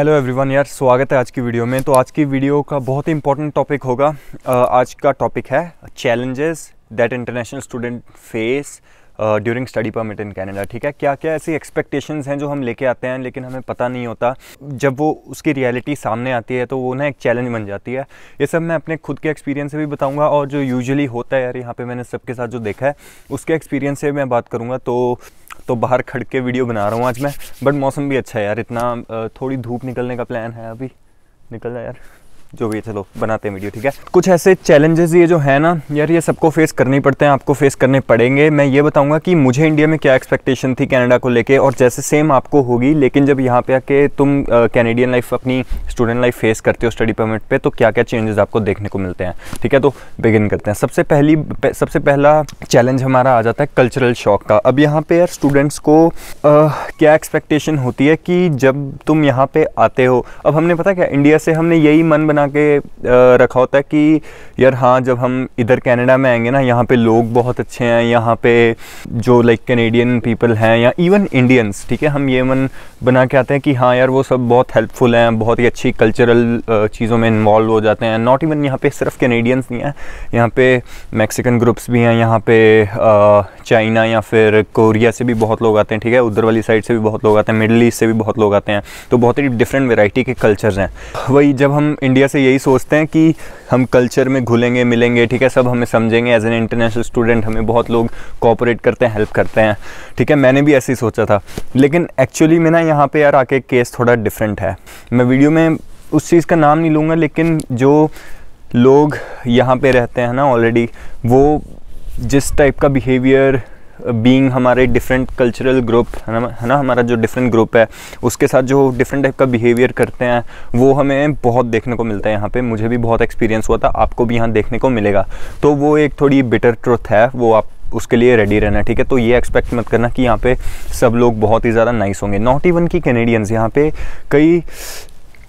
hello everyone यार स्वागत है आज की वीडियो में तो आज की वीडियो का बहुत ही इंपॉर्टेंट टॉपिक होगा आज का टॉपिक है challenges that international student face during study permit in Canada ठीक है क्या क्या ऐसी एक्सपेक्टेशंस हैं जो हम लेके आते हैं लेकिन हमें पता नहीं होता जब वो उसकी रियलिटी सामने आती है तो वो ना एक चैलेंज बन जाती है ये सब मैं अपने खुद के एक्सपीरियंस से भी बताऊँगा और जो यूजली होता है यार यहाँ पर मैंने सबके साथ जो देखा है उसके एक्सपीरियंस से मैं बात करूँगा तो तो बाहर खड़ के वीडियो बना रहा हूँ आज मैं बट मौसम भी अच्छा है यार इतना थोड़ी धूप निकलने का प्लान है अभी निकल जाए यार जो भी चलो बनाते हैं वीडियो ठीक है कुछ ऐसे चैलेंजेस ये जो है ना यार ये सबको फेस करने पड़ते हैं आपको फेस करने पड़ेंगे मैं ये बताऊंगा कि मुझे इंडिया में क्या एक्सपेक्टेशन थी कनाडा को लेके और जैसे सेम आपको होगी लेकिन जब यहाँ पे आके तुम कैनेडियन लाइफ अपनी स्टूडेंट लाइफ फेस करते हो स्टडी परमिट पर तो क्या क्या चेंजेस आपको देखने को मिलते हैं ठीक है तो बिगिन करते हैं सबसे पहली सबसे पहला चैलेंज हमारा आ जाता है कल्चरल शॉक का अब यहाँ पे यार स्टूडेंट्स को क्या एक्सपेक्टेशन होती है कि जब तुम यहाँ पे आते हो अब हमने पता क्या इंडिया से हमने यही मन बना बना के रखा होता है कि यार हाँ जब हम इधर कनाडा में आएंगे ना यहाँ पे लोग बहुत अच्छे हैं यहाँ पे जो लाइक कैनेडियन पीपल हैं या इवन इंडियंस ठीक है हम ये मन बना के आते हैं कि हाँ यार वो सब बहुत हेल्पफुल हैं बहुत ही अच्छी कल्चरल चीज़ों में इन्वॉल्व हो जाते हैं नॉट इवन यहाँ पे सिर्फ कैनेडियंस नहीं हैं यहाँ पे मैक्सिकन ग्रुप्स भी हैं यहाँ पे चाइना या फिर कोरिया से भी बहुत लोग आते हैं ठीक है उधर वाली साइड से भी बहुत लोग आते हैं मिडल ईस्ट से भी बहुत लोग आते हैं तो बहुत ही डिफरेंट वेराइटी के कल्चर्स हैं वही जब हम इंडिया से यही सोचते हैं कि हम कल्चर में घुलेंगे मिलेंगे ठीक है सब हमें समझेंगे एज एन इंटरनेशनल स्टूडेंट हमें बहुत लोग कॉपरेट करते हैं हेल्प करते हैं ठीक है मैंने भी ऐसे ही सोचा था लेकिन एक्चुअली में ना यहाँ पर यार आके केस थोड़ा डिफरेंट है मैं वीडियो में उस चीज़ का नाम नहीं लूँगा लेकिन जो लोग यहाँ पे रहते हैं ना ऑलरेडी वो जिस टाइप का बिहेवियर बीइंग uh, हमारे डिफरेंट कल्चरल ग्रुप है ना हमारा जो डिफरेंट ग्रुप है उसके साथ जो डिफरेंट टाइप का बिहेवियर करते हैं वो हमें बहुत देखने को मिलता है यहाँ पे मुझे भी बहुत एक्सपीरियंस हुआ था आपको भी यहाँ देखने को मिलेगा तो वो एक थोड़ी बिटर ट्रुथ है वो आप उसके लिए रेडी रहना ठीक है तो ये एक्सपेक्ट मत करना कि यहाँ पे सब लोग बहुत ही ज़्यादा नाइस होंगे नॉट इवन कि कैनेडियंस यहाँ पे कई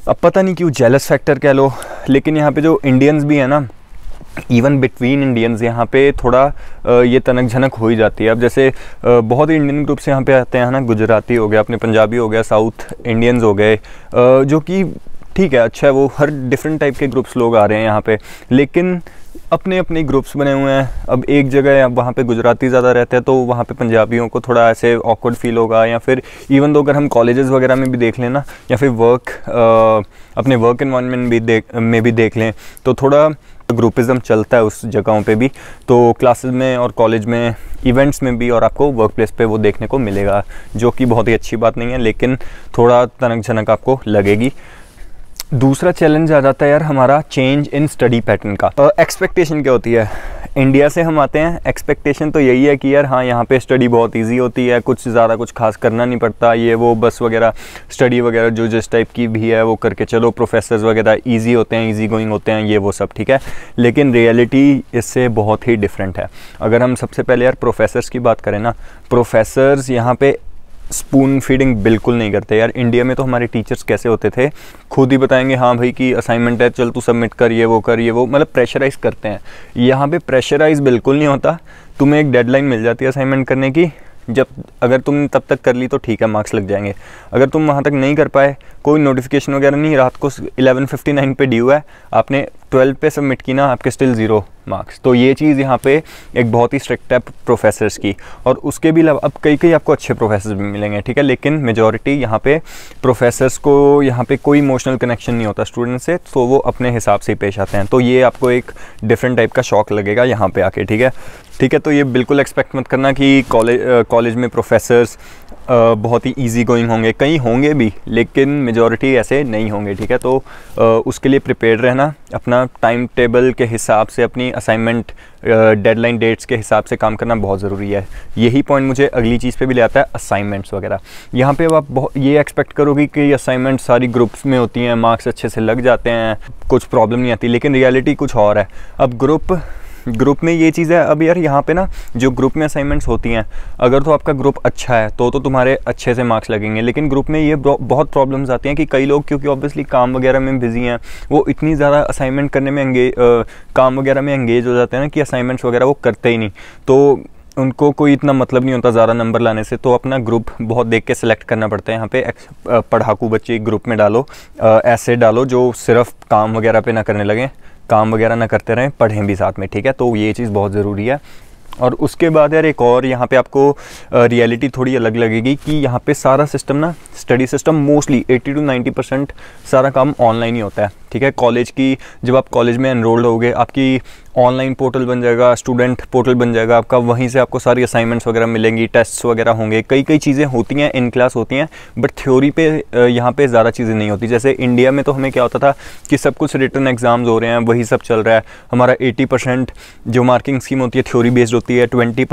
अब पता नहीं क्यों जेलस फैक्टर कह लो लेकिन यहाँ पे जो इंडियंस भी हैं ना इवन बिटवीन इंडियंस यहाँ पे थोड़ा ये तनक झनक हो ही जाती है अब जैसे बहुत ही इंडियन ग्रुप्स यहाँ पे आते हैं ना गुजराती हो गया अपने पंजाबी हो गया साउथ इंडियंस हो गए जो कि ठीक है अच्छा है वो हर डिफरेंट टाइप के ग्रुप्स लोग आ रहे हैं यहाँ पे लेकिन अपने अपने ग्रुप्स बने हुए हैं अब एक जगह वहाँ पे गुजराती ज़्यादा रहते हैं तो वहाँ पे पंजाबियों को थोड़ा ऐसे ऑकवर्ड फील होगा या फिर इवन दो अगर हम कॉलेजेस वगैरह में भी देख लें ना या फिर वर्क आ, अपने वर्क इन्वामेंट भी देख में भी देख लें तो थोड़ा ग्रुपिज़म चलता है उस जगहों पे भी तो क्लासेस में और कॉलेज में इवेंट्स में भी और आपको वर्क प्लेस पर वो देखने को मिलेगा जो कि बहुत ही अच्छी बात नहीं है लेकिन थोड़ा तनक झनक आपको लगेगी दूसरा चैलेंज आ जाता है यार हमारा चेंज इन स्टडी पैटर्न का एक्सपेक्टेशन uh, क्या होती है इंडिया से हम आते हैं एक्सपेक्टेशन तो यही है कि यार हाँ यहाँ पे स्टडी बहुत इजी होती है कुछ ज़्यादा कुछ खास करना नहीं पड़ता ये वो बस वगैरह स्टडी वगैरह जो जिस टाइप की भी है वो करके चलो प्रोफेसर्स वगैरह ईजी होते हैं ईजी गोइंग होते हैं ये वो सब ठीक है लेकिन रियलिटी इससे बहुत ही डिफरेंट है अगर हम सबसे पहले यार प्रोफेसर्स की बात करें ना प्रोफेसर्स यहाँ पे स्पून फीडिंग बिल्कुल नहीं करते यार इंडिया में तो हमारे टीचर्स कैसे होते थे खुद ही बताएंगे हाँ भाई कि असाइनमेंट है चल तू सबमिट कर ये वो कर ये वो मतलब प्रेशराइज करते हैं यहाँ पे प्रेशराइज बिल्कुल नहीं होता तुम्हें एक डेडलाइन मिल जाती है असाइनमेंट करने की जब अगर तुम तब तक कर ली तो ठीक है मार्क्स लग जाएंगे अगर तुम वहाँ तक नहीं कर पाए कोई नोटिफिकेशन वगैरह नहीं रात को 11:59 पे ड्यू है आपने ट्वेल्थ पे सबमिट की ना आपके स्टिल ज़ीरो मार्क्स तो ये चीज़ यहाँ पे एक बहुत ही स्ट्रिक्ट है प्रोफेसर्स की और उसके भी अब कई कई आपको अच्छे प्रोफेसर भी मिलेंगे ठीक है लेकिन मेजॉरिटी यहाँ पे प्रोफेसर्स को यहाँ पे कोई इमोशनल कनेक्शन नहीं होता स्टूडेंट से तो वो अपने हिसाब से ही पेश आते हैं तो ये आपको एक डिफरेंट टाइप का शौक लगेगा यहाँ पर आके ठीक है ठीक है तो ये बिल्कुल एक्सपेक्ट मत करना कि कॉलेज कॉलेज में प्रोफेसर्स बहुत ही इजी गोइंग होंगे कई होंगे भी लेकिन मेजॉरिटी ऐसे नहीं होंगे ठीक है तो उसके लिए प्रिपेयर रहना अपना करना टाइम टेबल के हिसाब से अपनी असाइनमेंट डेडलाइन डेट्स के हिसाब से काम करना बहुत ज़रूरी है यही पॉइंट मुझे अगली चीज़ पे भी ले आता है असाइनमेंट्स वगैरह यहाँ पे आप बहुत ये एक्सपेक्ट करोगे कि असाइनमेंट सारी ग्रुप्स में होती हैं मार्क्स अच्छे से लग जाते हैं कुछ प्रॉब्लम नहीं आती लेकिन रियलिटी कुछ और है अब ग्रुप ग्रुप में ये चीज़ है अब यार यहाँ पे ना जो ग्रुप में असाइनमेंट्स होती हैं अगर तो आपका ग्रुप अच्छा है तो तो तुम्हारे अच्छे से मार्क्स लगेंगे लेकिन ग्रुप में ये बहुत प्रॉब्लम्स आती हैं कि कई लोग क्योंकि ऑब्वियसली काम वगैरह में बिजी हैं वो इतनी ज़्यादा असाइनमेंट करने में एंगेज काम वगैरह में एंगेज हो जाते हैं ना कि असाइनमेंट्स वगैरह वो करते ही नहीं तो उनको कोई इतना मतलब नहीं होता ज़्यादा नंबर लाने से तो अपना ग्रुप बहुत देख के सिलेक्ट करना पड़ता है यहाँ पे पढ़ाकू बच्चे ग्रुप में डालो ऐसे डालो जो सिर्फ काम वगैरह पे ना करने लगें काम वगैरह ना करते रहें पढ़ें भी साथ में ठीक है तो ये चीज़ बहुत ज़रूरी है और उसके बाद यार एक और यहाँ पे आपको रियलिटी थोड़ी अलग लगेगी कि यहाँ पे सारा सिस्टम ना study system mostly 80 to 90 percent सारा काम ऑनलाइन ही होता है ठीक है कॉलेज की जब आप कॉलेज में एनरोल्ड होगे आपकी ऑनलाइन पोर्टल बन जाएगा स्टूडेंट पोर्टल बन जाएगा आपका वहीं से आपको सारी असाइनमेंट्स वगैरह मिलेंगी टेस्ट्स वगैरह होंगे कई कई चीज़ें होती हैं इन क्लास होती हैं बट थ्योरी पे यहाँ पे ज़्यादा चीज़ें नहीं होती जैसे इंडिया में तो हमें क्या होता था कि सब कुछ रिटर्न एग्जाम्स हो रहे हैं वही सब चल रहा है हमारा एटी जो मार्किंग स्कीम होती है थ्योरी बेस्ड होती है ट्वेंटी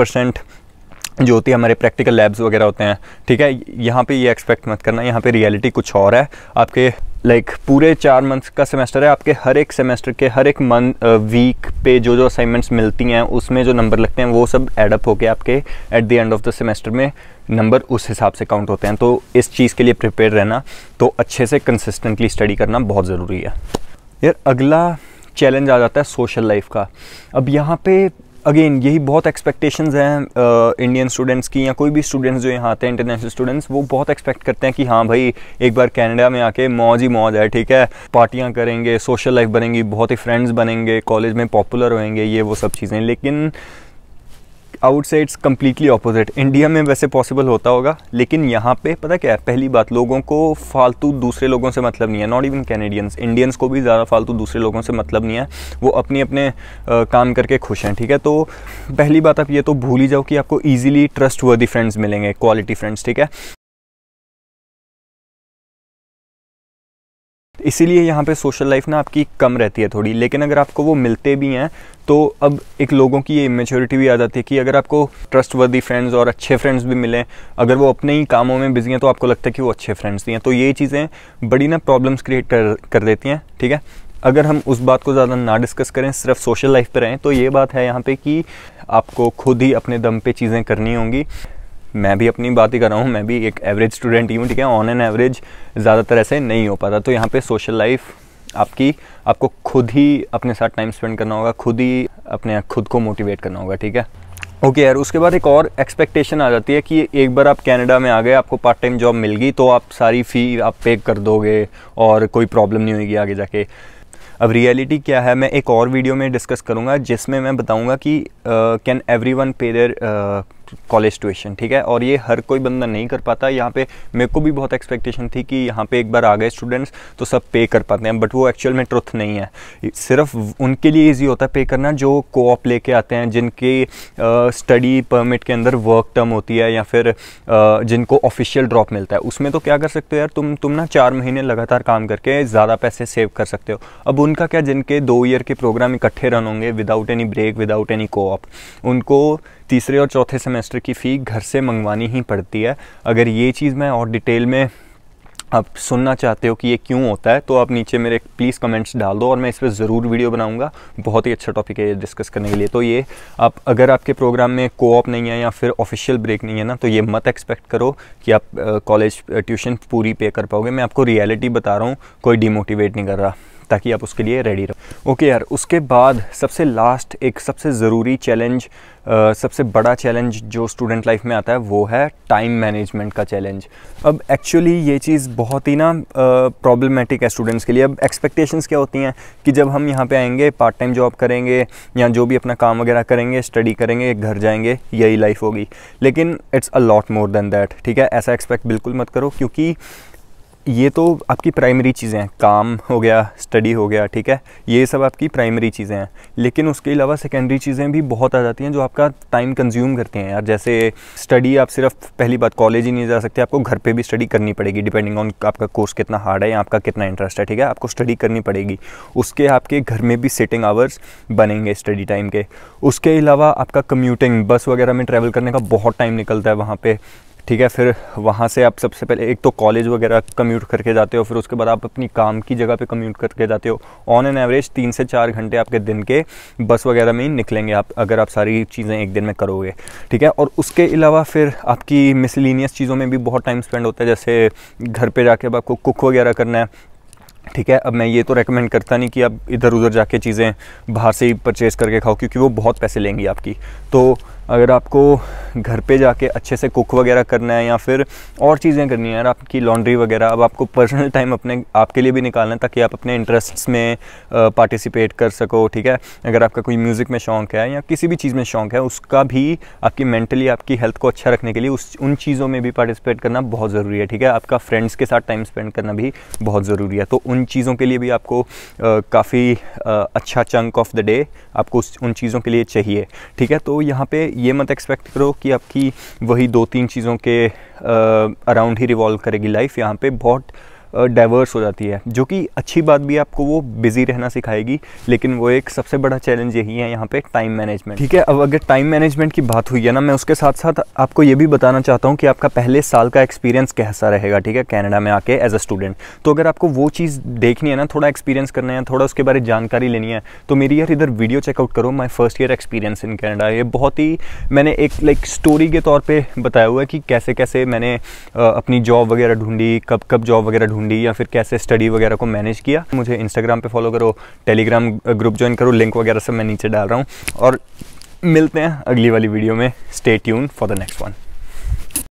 जो होती है हमारे प्रैक्टिकल लैब्स वगैरह होते हैं ठीक है यहाँ पे ये एक्सपेक्ट मत करना यहाँ पे रियलिटी कुछ और है आपके लाइक like, पूरे चार मंथ्स का सेमेस्टर है आपके हर एक सेमेस्टर के हर एक मंथ वीक पे जो जो असाइनमेंट्स मिलती हैं उसमें जो नंबर लगते हैं वो सब एडअप होके आपके at the end of the semester में नंबर उस हिसाब से काउंट होते हैं तो इस चीज़ के लिए प्रिपेयर रहना तो अच्छे से कंसिस्टेंटली स्टडी करना बहुत ज़रूरी है यार अगला चैलेंज आ जाता है सोशल लाइफ का अब यहाँ पे अगेन यही बहुत एक्सपेक्टेशंस हैं इंडियन स्टूडेंट्स की या कोई भी स्टूडेंट्स जो यहाँ आते हैं इंटरनेशनल स्टूडेंट्स वो बहुत एक्सपेक्ट करते हैं कि हाँ भाई एक बार कनाडा में आके मौज ही मौज है ठीक है पार्टियाँ करेंगे सोशल लाइफ बनेंगी बहुत ही फ्रेंड्स बनेंगे कॉलेज में पॉपुलर होएंगे ये वो सब चीज़ें लेकिन आउट से इट्स कम्प्लीटली अपोजिट इंडिया में वैसे पॉसिबल होता होगा लेकिन यहाँ पे पता क्या है पहली बात लोगों को फालतू दूसरे लोगों से मतलब नहीं है नॉट इवन कैनेडियंस इंडियंस को भी ज़्यादा फालतू दूसरे लोगों से मतलब नहीं है वो अपने अपने काम करके खुश हैं ठीक है तो पहली बात आप ये तो भूल ही जाओ कि आपको ईजिली ट्रस्ट वर्दी फ्रेंड्स मिलेंगे क्वालिटी फ्रेंड्स ठीक है इसीलिए यहाँ पे सोशल लाइफ ना आपकी कम रहती है थोड़ी लेकिन अगर आपको वो मिलते भी हैं तो अब एक लोगों की ये मेच्योरिटी भी आ जाती है कि अगर आपको ट्रस्टवर्दी फ्रेंड्स और अच्छे फ्रेंड्स भी मिलें अगर वो अपने ही कामों में बिजी हैं तो आपको लगता है कि वो अच्छे फ्रेंड्स ही हैं तो ये चीज़ें बड़ी ना प्रॉब्लम्स क्रिएट कर कर देती हैं ठीक है अगर हम उस बात को ज़्यादा ना डिस्कस करें सिर्फ सोशल लाइफ पर रहें तो ये बात है यहाँ पे कि आपको खुद ही अपने दम पे चीज़ें करनी होंगी मैं भी अपनी बात ही कर रहा हूँ मैं भी एक एवरेज स्टूडेंट ही हूँ ठीक है ऑन एन एवरेज ज़्यादातर ऐसे नहीं हो पाता तो यहाँ पे सोशल लाइफ आपकी आपको खुद ही अपने साथ टाइम स्पेंड करना होगा खुद ही अपने खुद को मोटिवेट करना होगा ठीक है ओके okay यार उसके बाद एक और एक्सपेक्टेशन आ जाती है कि एक बार आप कनाडा में आ गए आपको पार्ट टाइम जॉब मिल गई तो आप सारी फ़ी आप पे कर दोगे और कोई प्रॉब्लम नहीं होगी आगे जाके अब रियलिटी क्या है मैं एक और वीडियो में डिस्कस करूँगा जिसमें मैं बताऊँगा कि कैन एवरी वन पे देर कॉलेज ट्यूशन ठीक है और ये हर कोई बंदा नहीं कर पाता यहाँ पे मेरे को भी बहुत एक्सपेक्टेशन थी कि यहाँ पे एक बार आ गए स्टूडेंट्स तो सब पे कर पाते हैं बट वो एक्चुअल में ट्रुथ नहीं है सिर्फ उनके लिए ईजी होता है पे करना जो कोऑप लेके आते हैं जिनके स्टडी परमिट के अंदर वर्क टर्म होती है या फिर uh, जिनको ऑफिशियल ड्रॉप मिलता है उसमें तो क्या कर सकते हो यार तुम तुम ना चार महीने लगातार काम करके ज़्यादा पैसे सेव कर सकते हो अब उनका क्या जिनके दो ईयर के प्रोग्राम इकट्ठे रन होंगे without any break without any co-op उनको तीसरे और चौथे सेमेस्टर की फ़ी घर से मंगवानी ही पड़ती है अगर ये चीज़ मैं और डिटेल में आप सुनना चाहते हो कि ये क्यों होता है तो आप नीचे मेरे प्लीज़ कमेंट्स डाल दो और मैं इस पर ज़रूर वीडियो बनाऊंगा बहुत ही अच्छा टॉपिक है ये डिस्कस करने के लिए तो ये आप अगर आपके प्रोग्राम में कोऑप नहीं है या फिर ऑफिशियल ब्रेक नहीं है ना तो ये मत एक्सपेक्ट करो कि आप कॉलेज ट्यूशन पूरी पे कर पाओगे मैं आपको रियलिटी बता रहा हूँ कोई डिमोटिवेट नहीं कर रहा ताकि आप उसके लिए रेडी रहो ओके यार उसके बाद सबसे लास्ट एक सबसे ज़रूरी चैलेंज सबसे बड़ा चैलेंज जो स्टूडेंट लाइफ में आता है वो है टाइम मैनेजमेंट का चैलेंज अब एक्चुअली ये चीज़ बहुत ही ना प्रॉब्लमेटिक है स्टूडेंट्स के लिए अब एक्सपेक्टेशंस क्या होती हैं कि जब हम यहाँ पे आएंगे पार्ट टाइम जॉब करेंगे या जो भी अपना काम वगैरह करेंगे स्टडी करेंगे घर जाएंगे यही लाइफ होगी लेकिन it's a lot more than that ठीक है ऐसा एक्सपेक्ट बिल्कुल मत करो क्योंकि ये तो आपकी प्राइमरी चीज़ें हैं काम हो गया स्टडी हो गया ठीक है ये सब आपकी प्राइमरी चीज़ें हैं लेकिन उसके अलावा सेकेंडरी चीज़ें भी बहुत आ जाती हैं जो आपका टाइम कंज्यूम करती हैं यार जैसे स्टडी आप सिर्फ पहली बात कॉलेज ही नहीं जा सकते आपको घर पे भी स्टडी करनी पड़ेगी डिपेंडिंग ऑन आपका कोर्स कितना हार्ड है या आपका कितना इंटरेस्ट है ठीक है आपको स्टडी करनी पड़ेगी उसके आपके घर में भी सिटिंग आवर्स बनेंगे स्टडी टाइम के उसके अलावा आपका कम्यूटिंग बस वगैरह में ट्रैवल करने का बहुत टाइम निकलता है वहाँ पर ठीक है फिर वहाँ से आप सबसे पहले एक तो कॉलेज वगैरह कम्यूट करके जाते हो फिर उसके बाद आप अपनी काम की जगह पे कम्यूट करके जाते हो ऑन एन एवरेज तीन से चार घंटे आपके दिन के बस वगैरह में ही निकलेंगे आप अगर आप सारी चीज़ें एक दिन में करोगे ठीक है और उसके अलावा फिर आपकी मिसलिनियस चीज़ों में भी बहुत टाइम स्पेंड होता है जैसे घर पर जाके अब आपको कुक वगैरह करना है ठीक है अब मैं ये तो रेकमेंड करता नहीं कि आप इधर उधर जाके चीज़ें बाहर से ही परचेज़ करके खाओ क्योंकि वो बहुत पैसे लेंगी आपकी तो अगर आपको घर पे जाके अच्छे से कुक वगैरह करना है या फिर और चीज़ें करनी है यार आपकी लॉन्ड्री वगैरह अब आपको पर्सनल टाइम अपने आपके लिए भी निकालना है ताकि आप अपने इंटरेस्ट्स में पार्टिसिपेट कर सको ठीक है अगर आपका कोई म्यूज़िक में शौक़ है या किसी भी चीज़ में शौक़ है उसका भी आपकी मैंटली आपकी हेल्थ को अच्छा रखने के लिए उस उन चीज़ों में भी पार्टिसिपेट करना बहुत ज़रूरी है ठीक है आपका फ्रेंड्स के साथ टाइम स्पेंड करना भी बहुत ज़रूरी है तो उन चीज़ों के लिए भी आपको काफ़ी अच्छा चंक ऑफ द डे आपको उन चीज़ों के लिए चाहिए ठीक है तो यहाँ पर ये मत एक्सपेक्ट करो कि आपकी वही दो तीन चीज़ों के अराउंड ही रिवॉल्व करेगी लाइफ यहाँ पे बहुत डाइवर्स हो जाती है जो कि अच्छी बात भी आपको वो बिज़ी रहना सिखाएगी लेकिन वो एक सबसे बड़ा चैलेंज यही है यहाँ पे टाइम मैनेजमेंट ठीक है अब अगर टाइम मैनेजमेंट की बात हुई है ना मैं उसके साथ साथ आपको ये भी बताना चाहता हूँ कि आपका पहले साल का एक्सपीरियंस कैसा रहेगा ठीक है कैनेडा में आके एज अ स्टूडेंट तो अगर आपको वो चीज़ देखनी है ना थोड़ा एक्सपीरियंस करना है थोड़ा उसके बारे में जानकारी लेनी है तो मेरी यार इधर वीडियो चेकआउट करो my first year experience in Canada ये बहुत ही मैंने एक लाइक स्टोरी के तौर पर बताया हुआ है कि कैसे कैसे मैंने अपनी जॉब वगैरह ढूंढी कब कब जॉब वगैरह ढूंढी ढूंढी या फिर कैसे स्टडी वगैरह को मैनेज किया मुझे इंस्टाग्राम पे फॉलो करो टेलीग्राम ग्रुप ज्वाइन करो लिंक वगैरह सब मैं नीचे डाल रहा हूँ और मिलते हैं अगली वाली वीडियो में stay tune for the next one